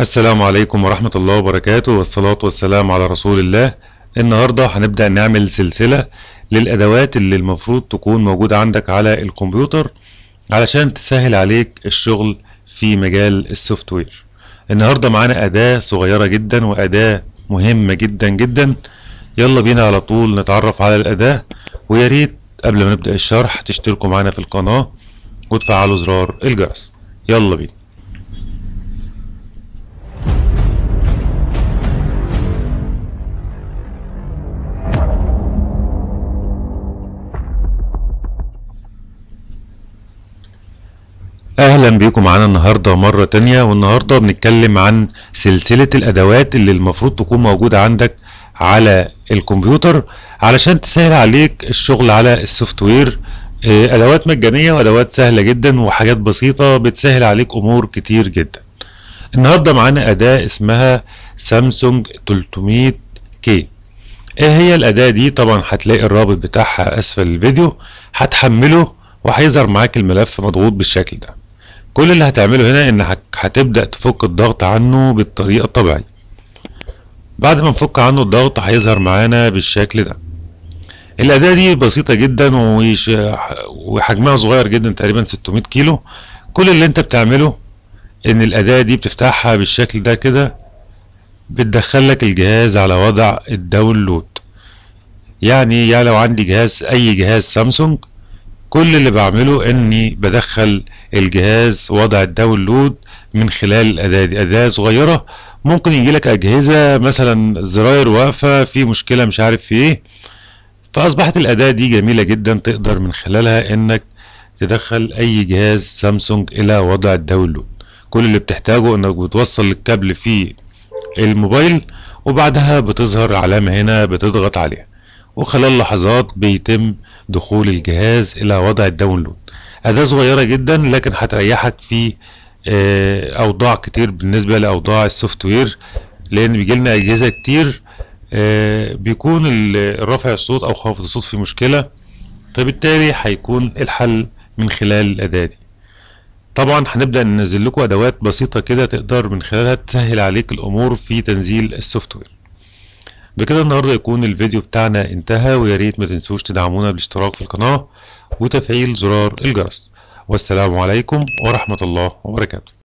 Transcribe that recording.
السلام عليكم ورحمة الله وبركاته والصلاة والسلام على رسول الله النهاردة هنبدأ نعمل سلسلة للأدوات اللي المفروض تكون موجودة عندك على الكمبيوتر علشان تسهل عليك الشغل في مجال السوفت وير النهاردة معانا أداة صغيرة جدا وأداة مهمة جدا جدا يلا بينا على طول نتعرف على الأداة وياريت قبل ما نبدأ الشرح تشتركوا معانا في القناة وتفعلوا زرار الجرس يلا بينا اهلا بيكم معانا النهارده مره تانية والنهارده بنتكلم عن سلسله الادوات اللي المفروض تكون موجوده عندك على الكمبيوتر علشان تسهل عليك الشغل على السوفت وير آه، ادوات مجانيه وادوات سهله جدا وحاجات بسيطه بتسهل عليك امور كتير جدا النهارده معانا اداه اسمها سامسونج 300 كي ايه هي الاداه دي طبعا هتلاقي الرابط بتاعها اسفل الفيديو هتحمله وهيظهر معاك الملف مضغوط بالشكل ده كل اللي هتعمله هنا انك هتبدأ تفك الضغط عنه بالطريقة الطبيعية بعد ما نفك عنه الضغط هيظهر معانا بالشكل ده الأداة دي بسيطة جدا وحجمها صغير جدا تقريبا 600 كيلو كل اللي انت بتعمله ان الأداة دي بتفتحها بالشكل ده كده بتدخل لك الجهاز على وضع الداونلود يعني يا لو عندي جهاز اي جهاز سامسونج كل اللي بعمله اني بدخل الجهاز وضع الداونلود من خلال الاداة دي أداة صغيرة ممكن يجي لك أجهزة مثلا زراير واقفة في مشكلة مش عارف في ايه فأصبحت الأداة دي جميلة جدا تقدر من خلالها انك تدخل أي جهاز سامسونج إلى وضع الداونلود كل اللي بتحتاجه انك بتوصل الكابل في الموبايل وبعدها بتظهر علامة هنا بتضغط عليها وخلال لحظات بيتم دخول الجهاز الى وضع الداونلود اداة صغيرة جدا لكن هتريحك في آه، اوضاع كتير بالنسبة لاوضاع السوفت وير لان بيجيلنا اجهزة كتير آه، بيكون رفع الصوت او خافض الصوت في مشكلة فبالتالي هيكون الحل من خلال الاداة دي طبعا هنبدأ ننزل لكم ادوات بسيطة كده تقدر من خلالها تسهل عليك الامور في تنزيل السوفت وير بكده النهاردة يكون الفيديو بتاعنا انتهى وياريت ما تنسوش تدعمونا بالاشتراك في القناة وتفعيل زرار الجرس والسلام عليكم ورحمة الله وبركاته